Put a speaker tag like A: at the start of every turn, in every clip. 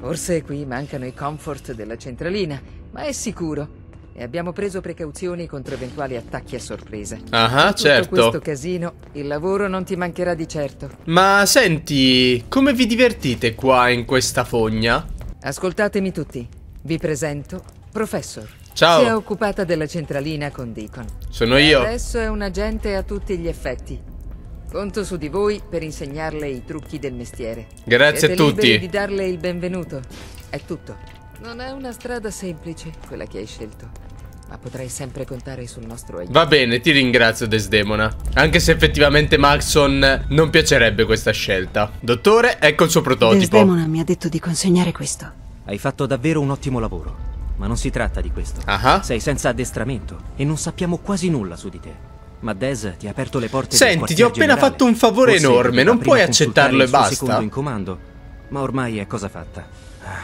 A: Forse qui mancano i comfort della centralina, ma è sicuro. E abbiamo preso precauzioni contro eventuali attacchi a sorprese. Ah, certo. In questo casino, il lavoro non ti mancherà di certo.
B: Ma senti, come vi divertite qua in questa fogna?
A: Ascoltatemi tutti. Vi presento Professor. Ciao. Si è occupata della centralina con Deacon.
B: Sono e io. Adesso
A: è un agente a tutti gli effetti. Conto su di voi per insegnarle i trucchi del mestiere. Grazie Siete a tutti. di darle il benvenuto. È tutto. Non è una strada semplice quella che hai scelto, ma potrai sempre contare sul nostro aiuto.
B: Va bene, ti ringrazio Desdemona, anche se effettivamente Maxon non piacerebbe questa scelta. Dottore, ecco il suo prototipo. Desdemona
C: mi ha detto di consegnare questo. Hai fatto davvero un ottimo lavoro, ma non si tratta di questo.
B: Uh Sei senza
C: addestramento e non sappiamo quasi nulla su di te. Ma Dez ti ha aperto le porte Senti, ti ho appena generale. fatto un favore Forse enorme, non puoi accettarlo e basta. in
B: comando, ma
C: ormai è cosa fatta. Ah,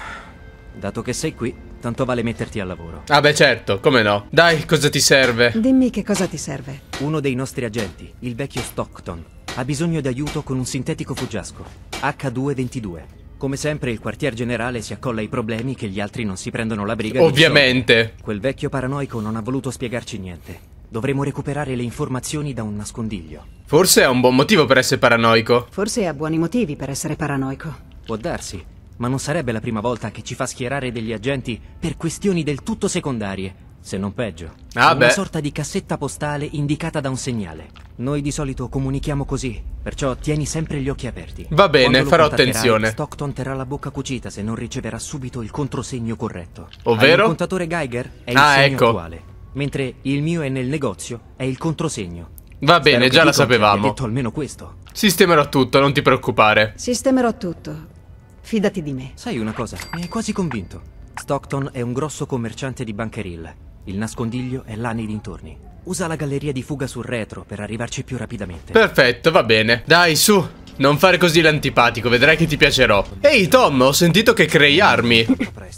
C: dato che sei qui, tanto vale metterti al lavoro.
B: Ah beh certo, come no. Dai, cosa ti
C: serve? Dimmi che cosa ti serve. Uno dei nostri agenti, il vecchio Stockton, ha bisogno di aiuto con un sintetico fuggiasco, H222. Come sempre il quartier generale si accolla ai problemi che gli altri non si prendono la briga. Ovviamente. Quel vecchio paranoico non ha voluto spiegarci niente. Dovremmo recuperare le informazioni da un nascondiglio.
B: Forse ha un buon motivo per essere paranoico. Forse ha buoni motivi
C: per essere paranoico.
B: Può darsi, ma non
C: sarebbe la prima volta che ci fa schierare degli agenti per questioni del tutto secondarie, se non peggio. Ah, una beh. sorta di cassetta postale indicata da un segnale. Noi di solito comunichiamo così, perciò tieni sempre gli occhi aperti. Va bene, farò attenzione. Stockton terrà la bocca cucita se non riceverà subito il controsegno corretto. Ovvero? Hai il contatore Geiger è il ah, segno ecco. attuale mentre il mio è nel negozio è il controsegno. Va bene, Spero già la sapevamo. detto
B: almeno questo. Sistemerò tutto, non ti preoccupare.
C: Sistemerò tutto. Fidati di me. Sai una cosa, mi hai quasi convinto. Stockton è un grosso commerciante di bancheril. Il nascondiglio è là nei dintorni. Usa la galleria di fuga sul retro per arrivarci più rapidamente.
B: Perfetto, va bene. Dai, su. Non fare così l'antipatico, vedrai che ti piacerò. Ehi, Tom, ho sentito che crei armi.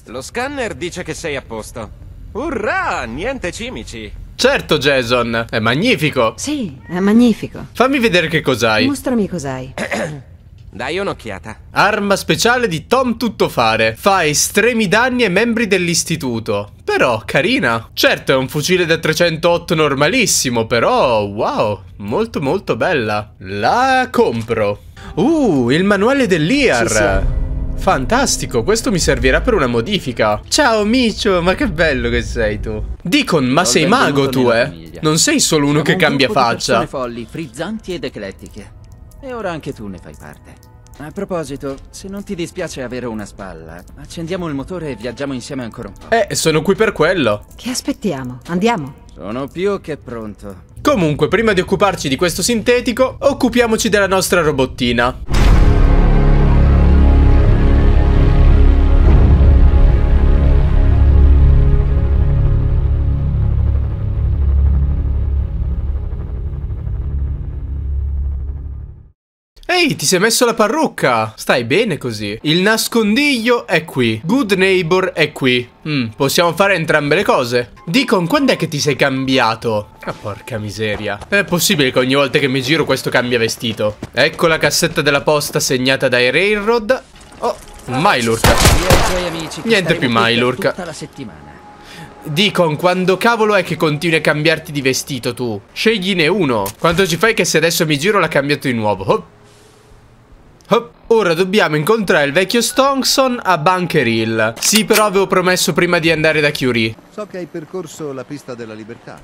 B: Lo scanner dice che sei a posto. Urrà, niente cimici. Certo, Jason, è magnifico. Sì,
D: è magnifico.
B: Fammi vedere che cos'hai.
E: Mostrami cos'hai. Dai
B: un'occhiata. Arma speciale di Tom Tuttofare. Fa estremi danni ai membri dell'istituto. Però, carina. Certo, è un fucile da 308 normalissimo, però, wow, molto molto bella. La compro. Uh, il manuale dell'IAR. Sì, sì. Fantastico, questo mi servirà per una modifica. Ciao Micio, ma che bello che sei tu. Dicon, ma Ho sei mago tu, eh? Famiglia. Non sei solo uno Siamo che un cambia faccia. Sono
C: folli, frizzanti ed eclettiche. E ora anche tu ne fai parte. A proposito, se non ti dispiace avere una spalla, accendiamo il motore e viaggiamo insieme ancora un po'.
B: Eh, sono qui per quello.
C: Che aspettiamo? Andiamo.
B: Sono più che pronto. Comunque, prima di occuparci di questo sintetico, occupiamoci della nostra robottina. Ehi, ti sei messo la parrucca! Stai bene così. Il nascondiglio è qui. Good neighbor è qui. Mm, possiamo fare entrambe le cose. Dicon, quando è che ti sei cambiato? Ah, porca miseria. È possibile che ogni volta che mi giro questo cambia vestito. Ecco la cassetta della posta segnata dai Railroad. Oh, Mylurk. Niente più Mylurk. Dicon, quando cavolo è che continui a cambiarti di vestito tu? Scegline uno. Quanto ci fai che se adesso mi giro l'ha cambiato di nuovo? Oh. Ora dobbiamo incontrare il vecchio Stonson a Bunker Hill. Sì, però avevo promesso prima di andare da Curie.
F: So che hai percorso la pista della libertà.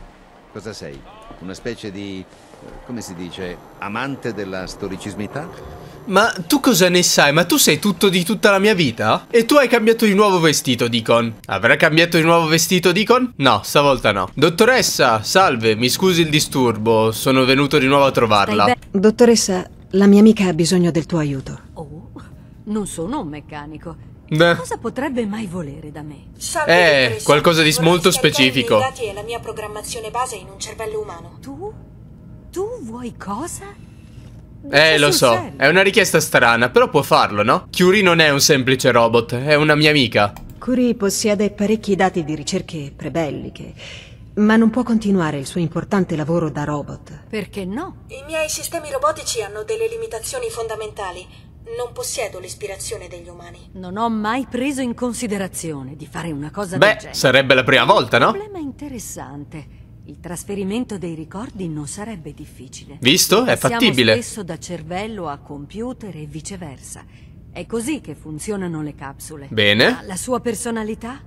F: Cosa sei? Una specie di... Eh, come si dice? Amante della storicismità?
B: Ma tu cosa ne sai? Ma tu sei tutto di tutta la mia vita? E tu hai cambiato di nuovo vestito, Deacon. Avrà cambiato di nuovo vestito, Deacon? No, stavolta no. Dottoressa, salve, mi scusi il disturbo. Sono venuto di nuovo a trovarla.
E: Dottoressa, la mia amica ha bisogno del tuo aiuto. Oh,
D: non sono un meccanico. Beh. Cosa potrebbe mai volere da me?
C: Salve, eh, qualcosa di molto specifico. I dati
D: e la
E: mia programmazione base in un cervello umano. Tu? Tu vuoi cosa?
B: Eh, lo so, è una richiesta strana, però può farlo, no? Curie non è un semplice robot, è una mia amica.
E: Curie possiede parecchi dati di ricerche prebelliche ma non può continuare il suo importante lavoro da robot. Perché no? I miei sistemi robotici hanno delle limitazioni fondamentali. Non possiedo l'ispirazione degli umani.
D: Non ho mai preso in considerazione di fare una cosa Beh, del genere. Beh,
B: sarebbe la prima volta, no? Un problema
D: interessante. Il trasferimento dei ricordi non sarebbe difficile. Visto? È fattibile. Passiamo spesso da cervello a computer e viceversa. È così che funzionano le capsule. Bene. Ma la sua personalità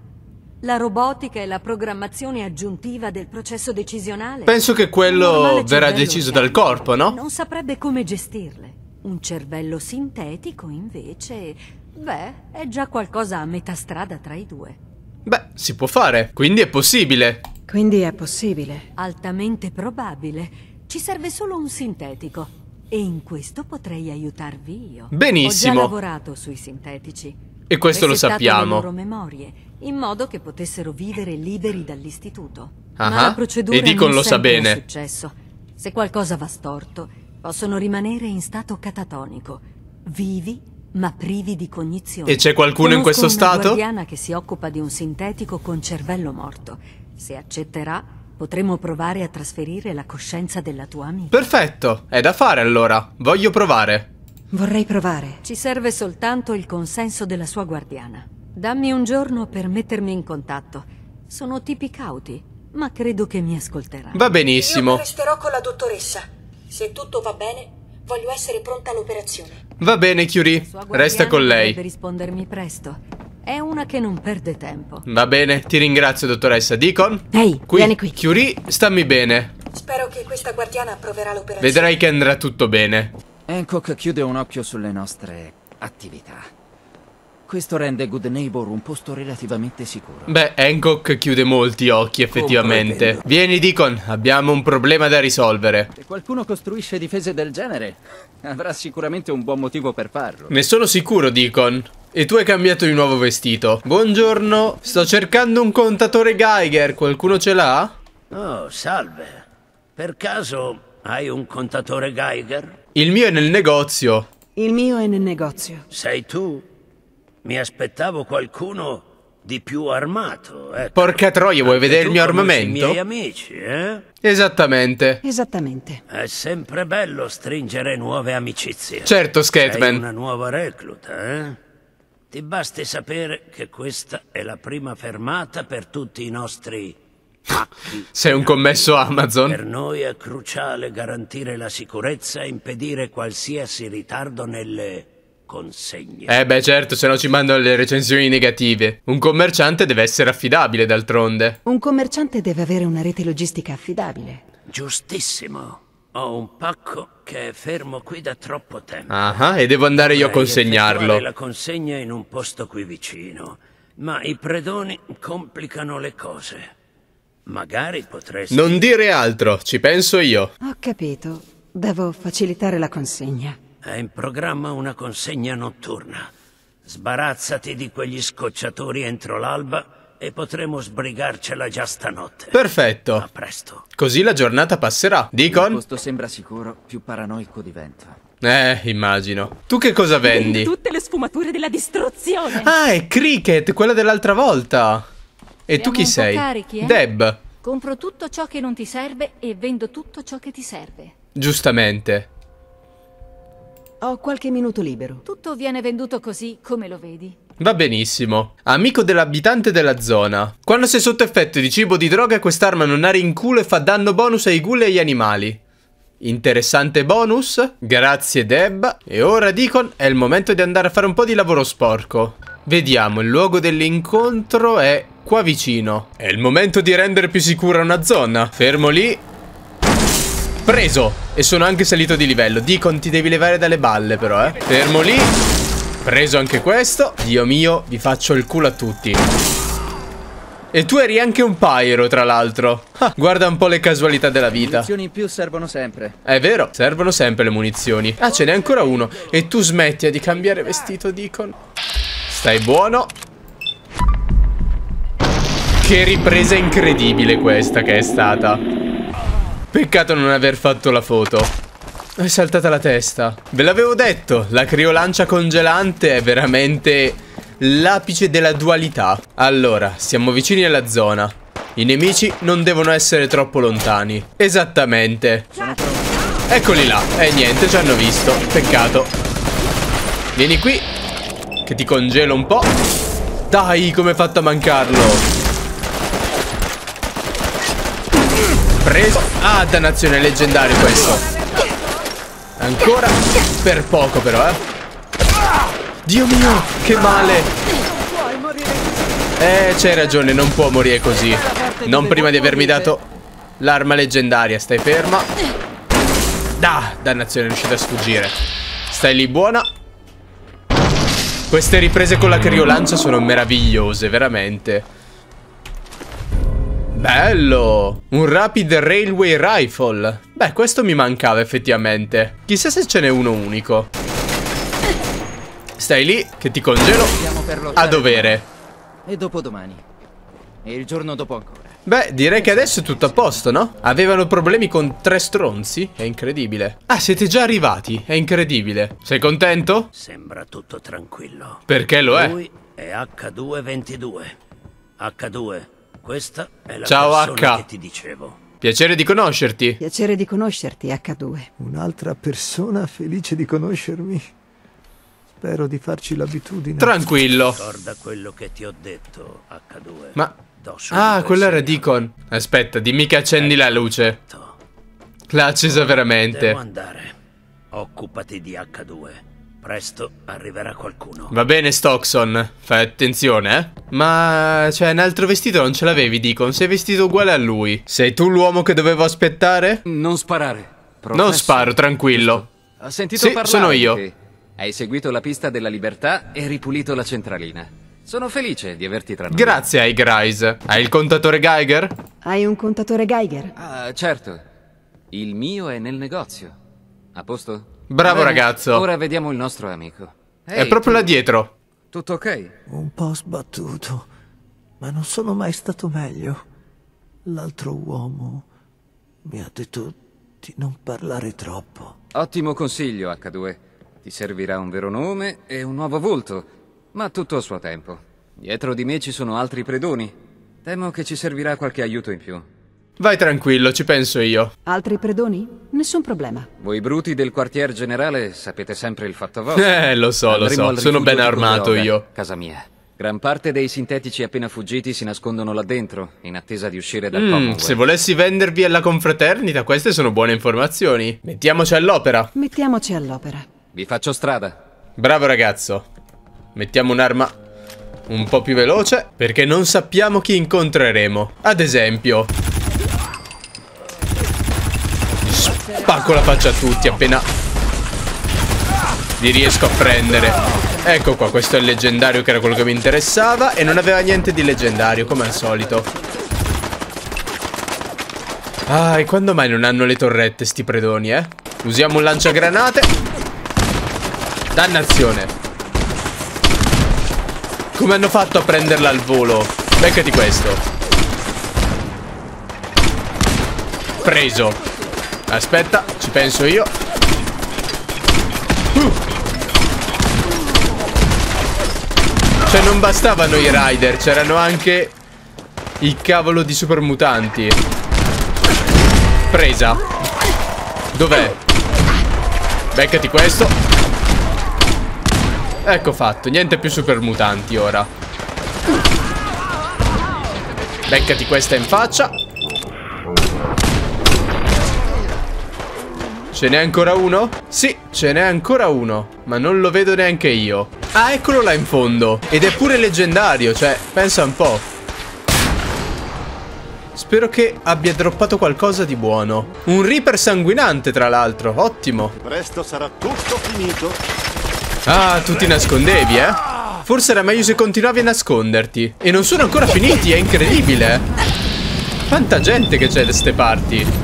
D: la robotica e la programmazione aggiuntiva del processo decisionale. Penso che quello verrà deciso cioè
B: dal corpo, no?
D: Non saprebbe come gestirle. Un cervello sintetico, invece, beh, è già qualcosa a metà strada tra i due.
B: Beh, si può fare, quindi è possibile. Quindi
D: è possibile. Altamente probabile. Ci serve solo un sintetico. E in questo potrei aiutarvi io. Benissimo. Ho già lavorato sui sintetici.
B: E questo lo sappiamo. Le loro
D: memorie in modo che potessero vivere liberi dall'istituto. Ah, Ma la procedura e Deacon non lo sa bene. è successo. Se qualcosa va storto, possono rimanere in stato catatonico, vivi ma privi di cognizione. E c'è qualcuno Conosco in questo stato? C'è una guardiana che si occupa di un sintetico con cervello morto. Se accetterà, potremo provare a trasferire la coscienza della tua amica.
B: Perfetto, è da fare allora. Voglio provare.
D: Vorrei provare. Ci serve soltanto il consenso della sua guardiana. Dammi un giorno per mettermi in contatto. Sono tipi cauti, ma credo che mi ascolterà.
E: Va benissimo. Io resterò con la dottoressa. Se tutto va bene,
D: voglio essere pronta all'operazione.
B: Va bene, Curie. Resta con lei. Deve
D: rispondermi presto. È una che non perde tempo.
B: Va bene, ti ringrazio, dottoressa Deacon. Ehi, hey, qui. vieni qui. Curie, stammi bene.
D: Spero che questa guardiana approverà l'operazione.
B: Vedrai che andrà tutto bene.
C: Hancock chiude un occhio sulle nostre attività. Questo rende
B: Good Neighbor un posto relativamente sicuro. Beh, Hancock chiude molti occhi effettivamente. Vieni Deacon, abbiamo un problema da risolvere.
C: Se qualcuno costruisce difese del genere, avrà sicuramente un buon motivo per farlo.
B: Ne sono sicuro Deacon. E tu hai cambiato di nuovo vestito. Buongiorno, sto cercando un contatore Geiger. Qualcuno ce l'ha?
G: Oh, salve. Per caso hai un contatore Geiger?
B: Il mio è nel negozio.
G: Il mio è nel negozio. Sei tu? Mi aspettavo qualcuno di più armato. Ecco. Porca troia, vuoi Anche vedere il mio armamento? I miei amici, eh?
B: Esattamente.
G: Esattamente. È sempre bello stringere nuove amicizie. Certo, Skatman. Sei una nuova recluta, eh? Ti basti sapere che questa è la prima fermata per tutti i nostri...
B: Sei un commesso Amazon. Per
G: noi è cruciale garantire la sicurezza e impedire qualsiasi ritardo nelle consegne.
B: Eh beh certo, se no ci mandano le recensioni negative. Un commerciante deve essere affidabile d'altronde.
G: Un commerciante deve avere una rete logistica affidabile. Giustissimo. Ho un pacco che è fermo qui da troppo tempo.
B: Ah, ah e devo andare io a consegnarlo. La
G: consegna in un posto qui vicino, ma i predoni complicano le cose. Magari potresti... Non
B: dire altro, ci penso io.
G: Ho capito. Devo facilitare la consegna. È in programma una consegna notturna. Sbarazzati di quegli scocciatori entro l'alba e potremo sbrigarcela già stanotte.
B: Perfetto. A presto. Così la giornata passerà. Dicon? Il posto sembra sicuro, più paranoico diventa. Eh, immagino. Tu che cosa vendi?
C: Tutte le sfumature della distruzione.
B: Ah, è Cricket, quella dell'altra volta. E Siamo tu chi sei? Carichi, eh? Deb.
D: Compro tutto ciò che non ti serve e vendo tutto ciò che ti serve.
B: Giustamente.
D: Ho qualche minuto libero. Tutto viene venduto così, come lo vedi.
B: Va benissimo. Amico dell'abitante della zona. Quando sei sotto effetto di cibo o di droga, quest'arma non ha rinculo e fa danno bonus ai ghoul e agli animali. Interessante bonus. Grazie Deb. E ora Deacon è il momento di andare a fare un po' di lavoro sporco. Vediamo, il luogo dell'incontro è qua vicino. È il momento di rendere più sicura una zona. Fermo lì, Preso. E sono anche salito di livello. Deacon, ti devi levare dalle balle però, eh. Fermo lì. Preso anche questo. Dio mio, vi faccio il culo a tutti. E tu eri anche un pyro, tra l'altro. Ah. Guarda un po' le casualità della vita. Le munizioni in più
C: servono sempre.
B: È vero, servono sempre le munizioni. Ah, ce n'è ancora uno. E tu smetti di cambiare vestito, Deacon. Stai buono. Che ripresa incredibile questa che è stata. Peccato non aver fatto la foto. È saltata la testa. Ve l'avevo detto, la criolancia congelante è veramente l'apice della dualità. Allora, siamo vicini alla zona. I nemici non devono essere troppo lontani. Esattamente. Eccoli là. E eh, niente, ci hanno visto. Peccato. Vieni qui, che ti congelo un po'. Dai, come hai fatto a mancarlo? Preso. Ah, dannazione, leggendario questo. Ancora. Per poco però, eh. Dio mio, che male. Eh, c'hai ragione, non può morire così. Non prima di avermi dato l'arma leggendaria. Stai ferma. Da, dannazione, è riuscita a sfuggire. Stai lì, buona. Queste riprese con la criolancia sono meravigliose, veramente. Bello! Un Rapid Railway Rifle. Beh, questo mi mancava effettivamente. Chissà se ce n'è uno unico. Stai lì, che ti congelo a dovere.
C: E dopo domani. E il giorno dopo ancora.
B: Beh, direi che adesso è tutto a posto, no? Avevano problemi con tre stronzi? È incredibile. Ah, siete già arrivati. È incredibile. Sei contento?
G: Sembra tutto tranquillo. Perché lo è? Lui è H222. H2 questa è la Ciao persona H. che ti dicevo.
B: Piacere di conoscerti. Piacere di conoscerti, H2. Un'altra persona felice di conoscermi. Spero di farci l'abitudine. Tranquillo.
G: Ricorda quello che ti ho detto, H2. Ma... Ah, quello era Deacon.
B: Aspetta, dimmi che accendi la luce. L'ha accesa veramente. Devo
G: andare. Occupati di H2. Presto arriverà qualcuno.
B: Va bene, Stockson. Fai attenzione, eh. Ma, cioè, un altro vestito non ce l'avevi, Dicon. Sei vestito uguale a lui. Sei tu l'uomo che dovevo aspettare? Non sparare. Professor. Non sparo, tranquillo.
F: Ho sentito sì, parlare. sono io. hai seguito la pista della libertà e ripulito la centralina. Sono felice di averti tra noi. Grazie,
B: Aigrise. Hai il contatore Geiger? Hai
E: un contatore Geiger?
F: Ah, certo. Il mio è nel negozio. A posto? Bravo Bene, ragazzo. Ora vediamo il nostro amico. Hey, È proprio tu... là dietro.
G: Tutto ok? Un po' sbattuto, ma non sono mai stato meglio. L'altro uomo mi ha detto di non parlare troppo.
F: Ottimo consiglio, H2. Ti servirà un vero nome e un nuovo volto, ma tutto a suo tempo. Dietro di me ci sono altri predoni. Temo che ci servirà qualche aiuto in più. Vai tranquillo, ci penso io.
E: Altri predoni? Nessun problema.
F: Voi bruti del quartier generale sapete sempre il fatto vostro. Eh, lo so, Andremo lo so. Sono ben armato eh, io. Casa mia. Gran parte dei sintetici appena fuggiti si nascondono là dentro, in attesa di uscire dal mm, Commonwealth. Se volessi
B: vendervi alla confraternita, queste sono buone informazioni. Mettiamoci all'opera. Mettiamoci all'opera. Vi faccio strada. Bravo ragazzo. Mettiamo un'arma un po' più veloce, perché non sappiamo chi incontreremo. Ad esempio... Spacco la faccia a tutti appena li riesco a prendere. Ecco qua, questo è il leggendario che era quello che mi interessava e non aveva niente di leggendario, come al solito. Ah, e quando mai non hanno le torrette sti predoni, eh? Usiamo un lanciagranate. Dannazione. Come hanno fatto a prenderla al volo? Beccati questo. Preso. Aspetta, ci penso io. Uh. Cioè non bastavano i rider, c'erano anche i cavolo di supermutanti. Presa. Dov'è? Beccati questo. Ecco fatto, niente più supermutanti ora. Beccati questa in faccia. Ce n'è ancora uno? Sì, ce n'è ancora uno. Ma non lo vedo neanche io. Ah, eccolo là in fondo. Ed è pure leggendario, cioè, pensa un po'. Spero che abbia droppato qualcosa di buono. Un Reaper sanguinante, tra l'altro. Ottimo.
F: Presto sarà
C: tutto finito.
B: Ah, tu ti nascondevi, eh? Forse era meglio se continuavi a nasconderti. E non sono ancora finiti, è incredibile. Quanta gente che c'è da ste parti.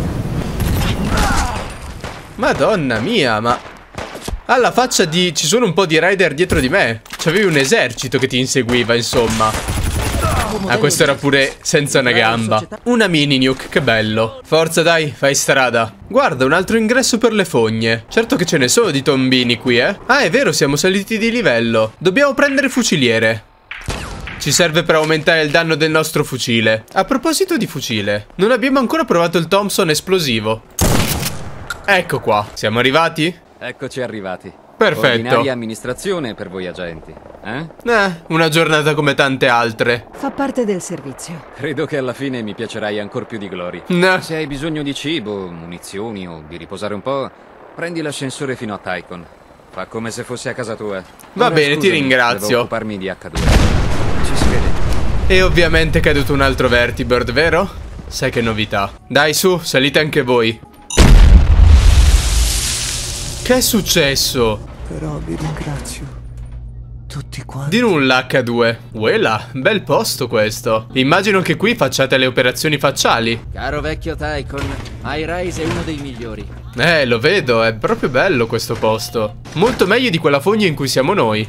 B: Madonna mia, ma... Alla faccia di... Ci sono un po' di rider dietro di me. C'avevi un esercito che ti inseguiva, insomma. Ah, questo era pure senza una gamba. Una mini nuke, che bello. Forza dai, fai strada. Guarda, un altro ingresso per le fogne. Certo che ce ne sono di tombini qui, eh. Ah, è vero, siamo saliti di livello. Dobbiamo prendere fuciliere. Ci serve per aumentare il danno del nostro fucile. A proposito di fucile, non abbiamo ancora provato il Thompson esplosivo. Ecco qua. Siamo arrivati? Eccoci arrivati. Perfetto. Ordinaria amministrazione per voi agenti, eh? Eh, una giornata
F: come tante altre.
A: Fa parte del servizio.
F: Credo che alla fine mi piacerai ancora più di Glory. No. Se hai bisogno di cibo, munizioni o di riposare un po', prendi l'ascensore fino a Tycon.
B: Fa come se fossi a casa tua. Va Ora, bene, scusami, ti ringrazio. Devo occuparmi di H2. Ci si vede. E ovviamente è caduto un altro vertibird, vero? Sai che novità. Dai su, salite anche voi. Che è successo? Però vi ringrazio. Tutti quanti. Di nulla H2. Uela, bel posto questo. Immagino che qui facciate le operazioni facciali.
C: Caro vecchio Tycon, iRise è uno dei migliori.
B: Eh, lo vedo, è proprio bello questo posto. Molto meglio di quella fogna in cui siamo noi.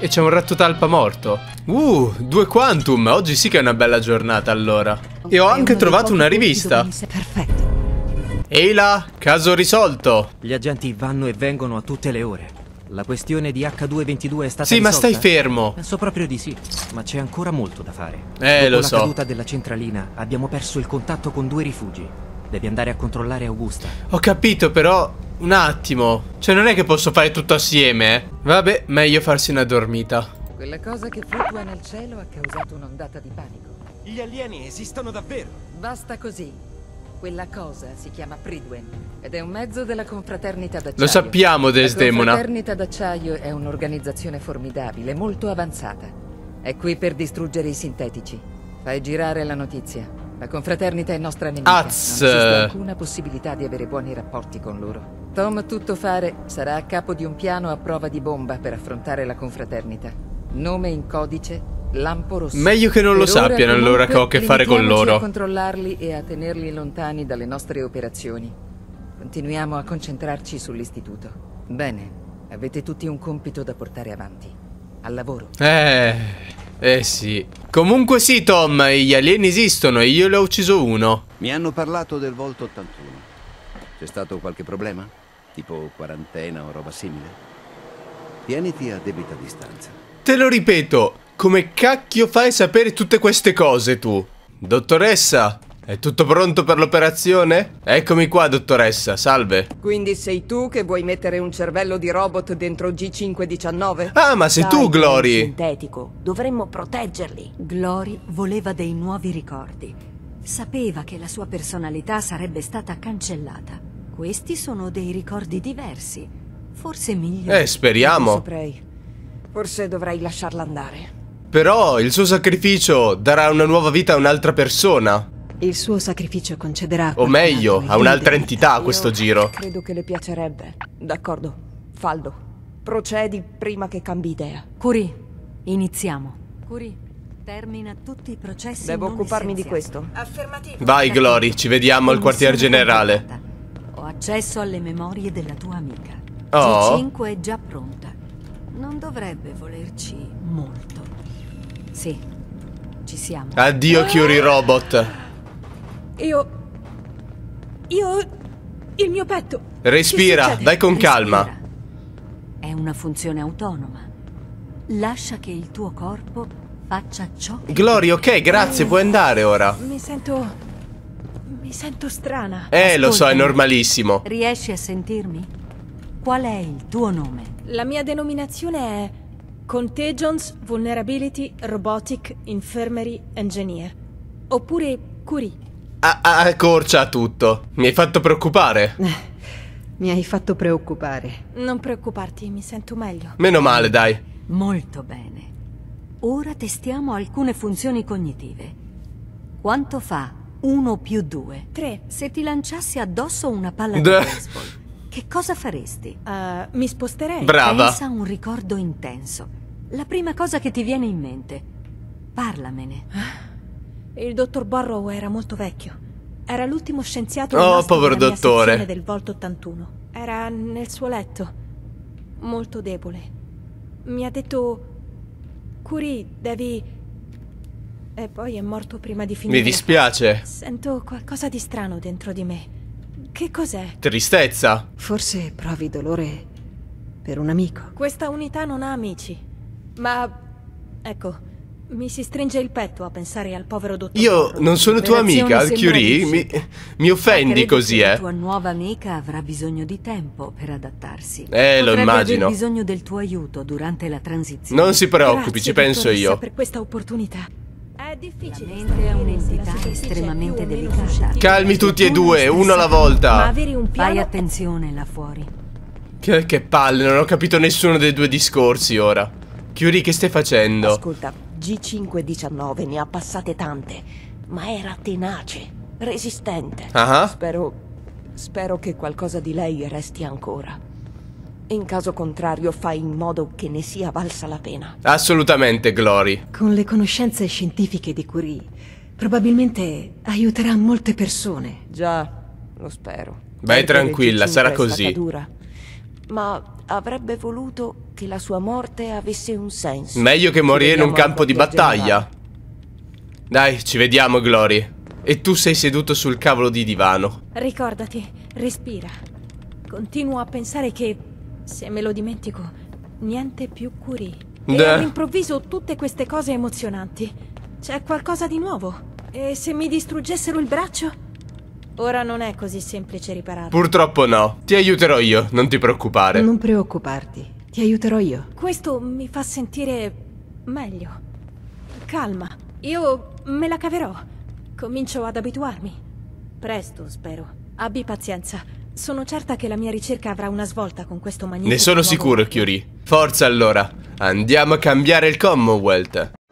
B: E c'è un ratto talpa morto. Uh, due quantum. Oggi sì che è una bella giornata allora. E ho anche trovato una rivista. Perfetto. Eila, caso risolto. Gli agenti vanno e vengono a tutte
C: le ore. La questione di H222 è stata Sì, risolta? ma stai fermo. Penso proprio di sì, ma c'è ancora molto da fare. Eh, Dopo lo so. Con la caduta della centralina abbiamo perso il contatto con due rifugi.
B: Devi andare a controllare Augusta. Ho capito, però un attimo. Cioè, non è che posso fare tutto assieme, eh? Vabbè, meglio farsi una dormita.
A: Quella cosa che fluttua nel cielo ha causato un'ondata di panico. Gli alieni esistono davvero? Basta così. Quella cosa si chiama Pridwen ed è un mezzo della confraternita d'acciaio. Lo sappiamo, Desdemona. La confraternita d'acciaio è un'organizzazione formidabile, molto avanzata. È qui per distruggere i sintetici. Fai girare la notizia. La confraternita è nostra nemica. Azz. Non c'è alcuna possibilità di avere buoni rapporti con loro. Tom Tuttofare sarà a capo di un piano a prova di bomba per affrontare la confraternita. Nome in codice Lampo rosso. Meglio che non per lo sappiano allora che ho a che fare con loro. a controllarli e a tenerli lontani dalle nostre operazioni. Continuiamo a concentrarci sull'istituto. Bene, avete tutti un compito da portare avanti. Al lavoro.
B: Eh, eh sì. Comunque sì, Tom, gli alieni esistono e io ne ho ucciso uno.
G: Mi hanno parlato del volto 81. C'è stato qualche problema? Tipo quarantena o roba
F: simile? Tieniti a debita distanza.
B: Te lo ripeto, come cacchio fai a sapere tutte queste cose tu? Dottoressa, è tutto pronto per l'operazione? Eccomi qua, dottoressa, salve.
A: Quindi sei tu che vuoi mettere un cervello di
D: robot dentro G519? Ah,
B: ma sei Dai, tu, Glory!
D: Sintetico, dovremmo proteggerli. Glory voleva dei nuovi ricordi. Sapeva che la sua personalità sarebbe stata cancellata. Questi sono dei ricordi diversi, forse migliori.
E: Eh,
B: speriamo.
D: Forse dovrei lasciarla andare.
B: Però il suo sacrificio darà una nuova vita a un'altra persona.
E: Il suo sacrificio concederà... O meglio, a un'altra entità a questo giro. Credo che le piacerebbe. D'accordo, fallo. Procedi prima che cambi idea. Curie, iniziamo.
D: Curie, termina tutti i processi Devo occuparmi essenziali. di questo. Affermativo.
B: Vai, Glory, ci vediamo al quartier generale.
D: Ho accesso alle memorie della tua amica. Oh. G5 è già pronta. Non dovrebbe volerci molto. Sì, ci siamo.
B: Addio Curie ah! Robot.
D: Io... Io... Il mio petto.
B: Respira, dai con Respira. calma.
D: È una funzione autonoma. Lascia che il tuo corpo faccia ciò che... Glory, ok, grazie, puoi andare ora. Mi sento... Mi sento strana.
E: Eh, Ascoltami. lo so, è
B: normalissimo.
D: Riesci a sentirmi? Qual è il tuo
B: nome?
E: La mia denominazione è... Contagions, Vulnerability, Robotic, Infirmary, Engineer. Oppure Curie.
B: Ah, ah, corcia tutto. Mi hai fatto preoccupare.
D: Mi hai fatto preoccupare. Non preoccuparti, mi sento meglio. Meno
B: male, dai. Molto bene.
D: Ora testiamo alcune funzioni cognitive. Quanto fa 1 più 2? 3. Se ti lanciassi addosso una palla di baseball, che cosa faresti? Uh, mi sposterei. Brava. Pensa a un ricordo intenso. La prima cosa che ti viene in mente. Parlamene. Eh? Il dottor Barrow era molto vecchio. Era l'ultimo
E: scienziato oh, povero dottore. del Volto 81. Era nel suo letto. Molto debole. Mi ha detto... Curie, devi... E poi è morto prima di finire. Mi dispiace. Sento qualcosa di strano dentro di me. Che cos'è?
B: Tristezza.
E: Forse provi dolore per un amico. Questa unità non ha amici. Ma... ecco... Mi
D: si stringe il petto a pensare al povero dottore.
E: Io non sono tua amica, Al Curie. Mi,
B: mi offendi così, eh. La tua
D: nuova amica avrà bisogno di tempo per adattarsi. Eh, Potrebbe lo immagino. Ha bisogno del tuo aiuto durante la transizione. Non si preoccupi, Grazie, ci penso io. Grazie per questa opportunità. È difficile. La mente è un'entità estremamente delicata. Calmi tutti e due, uno alla volta. Ma avere un piano... Fai attenzione là fuori.
B: Che, che palle, non ho capito nessuno dei due discorsi ora. Chiuri, che stai facendo?
D: Ascolta,
E: G519 ne ha passate tante, ma era tenace, resistente. Ah. Spero, spero che qualcosa di lei resti ancora in caso contrario fai in modo che ne sia valsa la pena.
B: Assolutamente, Glory.
E: Con le conoscenze scientifiche di Curie, probabilmente aiuterà molte persone. Già, lo spero. Vai Perché tranquilla, sarà così. Dura, ma avrebbe voluto che la sua morte avesse un senso. Meglio che morire in un campo di battaglia.
B: Dai, ci vediamo, Glory. E tu sei seduto sul cavolo di divano.
E: Ricordati, respira. Continuo a pensare che se me lo dimentico, niente più curi. E all'improvviso tutte queste cose emozionanti. C'è qualcosa di nuovo. E se mi distruggessero il braccio? Ora non è così semplice ripararlo.
B: Purtroppo no. Ti aiuterò io, non ti preoccupare. Non
E: preoccuparti, ti aiuterò io. Questo mi fa sentire meglio. Calma, io me la caverò. Comincio ad abituarmi. Presto, spero. Abbi pazienza. Sono certa che la mia ricerca avrà una svolta con questo magnifico... Ne sono sicuro,
B: Chiori. Forza allora, andiamo a cambiare il Commonwealth.